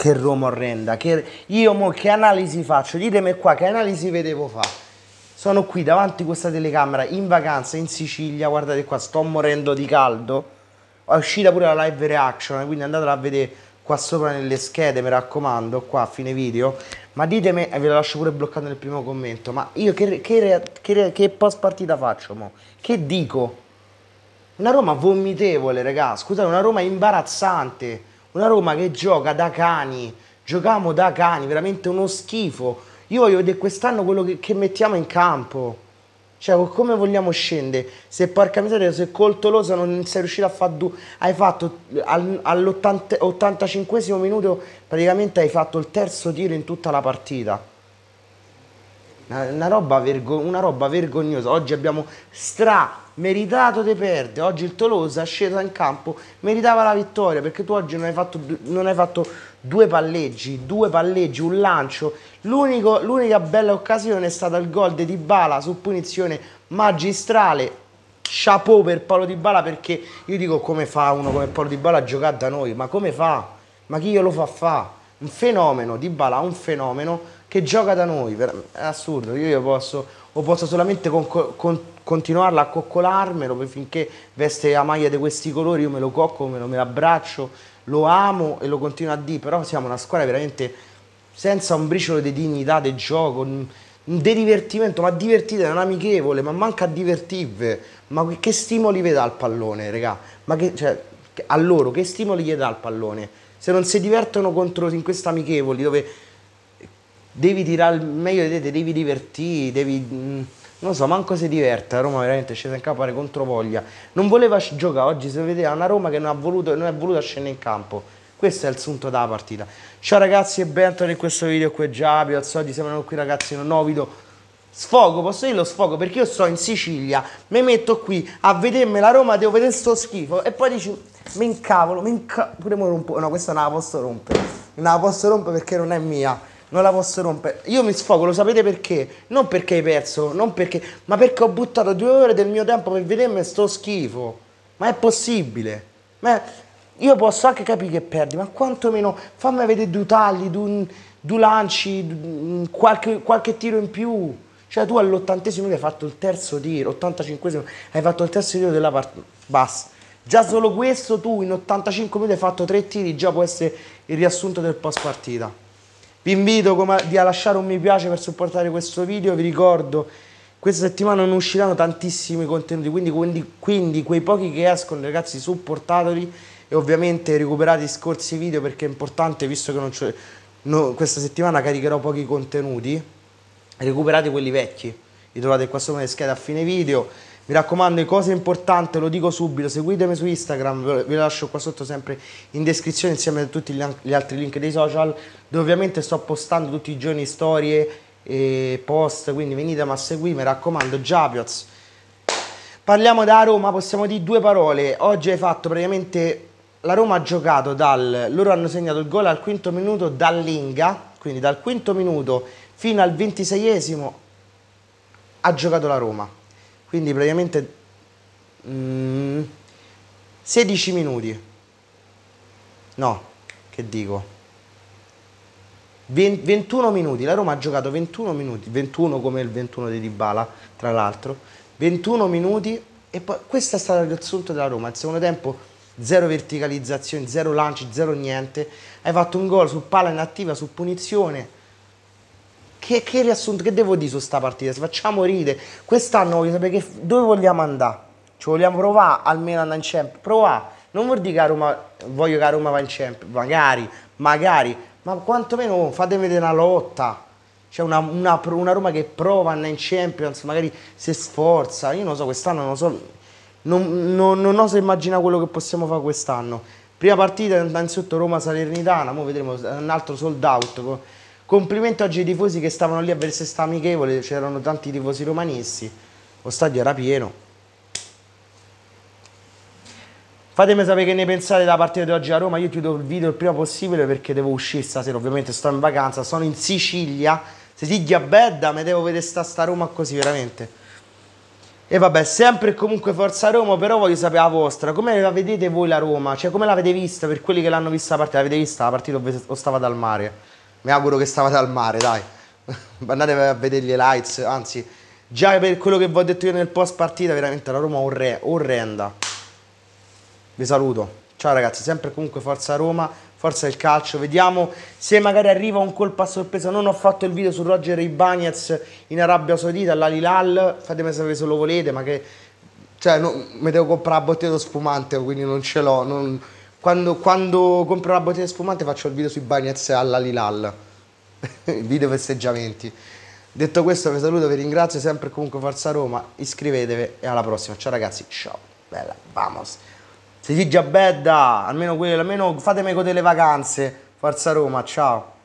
che Roma orrenda. Che io mo che analisi faccio? Ditemi qua che analisi vedevo fa. Sono qui davanti a questa telecamera in vacanza in Sicilia, guardate qua, sto morendo di caldo. È uscita pure la live reaction, eh, quindi andatela a vedere qua sopra nelle schede, mi raccomando, qua a fine video. Ma ditemi, e ve la lascio pure bloccando nel primo commento, ma io che, che, che, che post partita faccio mo? Che dico? Una Roma vomitevole, raga, scusate, una Roma imbarazzante una Roma che gioca da cani, giocamo da cani, veramente uno schifo. Io voglio vedere quest'anno quello che, che mettiamo in campo. Cioè, come vogliamo scendere? Se porca miseria, se Coltolosa non sei riuscito a fare due... Hai fatto all'85 minuto praticamente hai fatto il terzo tiro in tutta la partita. Una, una, roba vergo, una, roba vergognosa. Oggi abbiamo stra meritato di perdere. Oggi il Tolosa è sceso in campo, meritava la vittoria perché tu oggi non hai fatto, non hai fatto due palleggi, due palleggi, un lancio. l'unica bella occasione è stata il gol di Dybala su punizione magistrale. Chapeau per Paolo Dybala perché io dico come fa uno come Paolo Dybala a giocare da noi, ma come fa? Ma chi glielo fa fa? un fenomeno, Di Bala un fenomeno che gioca da noi, è assurdo, io posso, o posso solamente con, con, continuarla a coccolarmelo finché veste la maglia di questi colori, io me lo cocco, me lo, me lo abbraccio, lo amo e lo continuo a dire, però siamo una squadra veramente senza un briciolo di dignità di gioco, di divertimento, ma divertite, non amichevole, ma manca a divertirvi, ma che stimoli vi dà il pallone, regà? Ma che, cioè, a loro che stimoli gli dà il pallone? se non si divertono contro in questa amichevoli dove devi tirare il meglio di te, devi divertire, devi... Mm, non lo so, manco si diverte, Roma veramente è scesa in campo contro voglia. Non voleva giocare, oggi si vedeva una Roma che non, ha voluto, non è voluta scendere in campo. Questo è il sunto della partita. Ciao ragazzi e bentornati in questo video qui già, vi al solito siamo qui ragazzi in un nuovo video sfogo, posso dire lo sfogo, perché io sto in Sicilia, mi metto qui a vedermi la Roma, devo vedere sto schifo e poi dici mi incavolo, mi incavolo, pure mo no questa non la posso rompere, non la posso rompere perché non è mia, non la posso rompere, io mi sfogo, lo sapete perché? Non perché hai perso, non perché, ma perché ho buttato due ore del mio tempo per vedermi sto schifo, ma è possibile, ma è... io posso anche capire che perdi, ma quantomeno fammi vedere due tagli, due, due lanci, due, mm, qualche, qualche tiro in più, cioè tu all'ottantesimo hai fatto il terzo tiro, 85 hai fatto il terzo tiro della partita, basta. Già solo questo tu in 85 minuti hai fatto tre tiri, già può essere il riassunto del post partita. Vi invito a lasciare un mi piace per supportare questo video, vi ricordo questa settimana non usciranno tantissimi contenuti, quindi, quindi, quindi quei pochi che escono ragazzi supportateli e ovviamente recuperate i scorsi video perché è importante visto che no, questa settimana caricherò pochi contenuti, recuperate quelli vecchi, li trovate qua sopra in schede a fine video mi raccomando, cose importanti, lo dico subito, seguitemi su Instagram, ve lo lascio qua sotto sempre in descrizione insieme a tutti gli altri link dei social, dove ovviamente sto postando tutti i giorni storie e post, quindi venitemi a seguire, mi raccomando, Giapioz. Parliamo da Roma, possiamo dire due parole. Oggi hai fatto praticamente la Roma ha giocato dal loro hanno segnato il gol al quinto minuto dall'Inga, quindi dal quinto minuto fino al ventiseiesimo ha giocato la Roma quindi praticamente mm, 16 minuti no che dico 20, 21 minuti la Roma ha giocato 21 minuti 21 come il 21 di Dybala tra l'altro 21 minuti e poi questo è stato il riassunto della Roma il secondo tempo zero verticalizzazioni zero lanci zero niente hai fatto un gol su palla inattiva su punizione che, che riassunto, che devo dire su sta partita? Se facciamo ride, quest'anno voglio sapere che, dove vogliamo andare. Ci vogliamo provare almeno andare in champ. Provare. Non vuol dire che a Roma, voglio che a Roma va in champ, magari, magari, ma quantomeno fate vedere una lotta. C'è cioè una, una, una, Roma che prova, andare in Champions, magari si sforza. Io non so, quest'anno non so, non, non, non oso immaginare quello che possiamo fare quest'anno. Prima partita, innanzitutto Roma-Salernitana, ora vedremo un altro sold out Complimento oggi ai tifosi che stavano lì a vedere se sta amichevole, c'erano tanti tifosi romanisti, lo stadio era pieno. Fatemi sapere che ne pensate della partita di oggi a Roma, io chiudo il video il prima possibile perché devo uscire stasera, ovviamente sto in vacanza, sono in Sicilia, Sicilia bedda, mi devo vedere sta, sta Roma così veramente. E vabbè, sempre e comunque Forza Roma, però voglio sapere la vostra, come la vedete voi la Roma? Cioè come l'avete vista per quelli che l'hanno vista la partita? L'avete vista la partita o stava dal mare? mi auguro che stavate al mare, dai. Andate a vedere le lights, anzi, già per quello che vi ho detto io nel post partita, veramente la Roma orre orrenda. Vi saluto. Ciao ragazzi, sempre comunque forza Roma, forza il calcio. Vediamo se magari arriva un colpo a sorpresa. Non ho fatto il video su Roger Ibanez in Arabia Saudita, all'Alilal. Fatemi sapere se lo volete, ma che... Cioè, no, mi devo comprare la bottiglia di spumante, quindi non ce l'ho. Non quando, quando compro la bottiglia di spumante faccio il video sui Bagnets alla Lilal, video festeggiamenti. Detto questo vi saluto, vi ringrazio sempre comunque Forza Roma, iscrivetevi e alla prossima. Ciao ragazzi, ciao, bella, vamos. Se già bedda, almeno quello, almeno fatemi godere le vacanze. Forza Roma, ciao.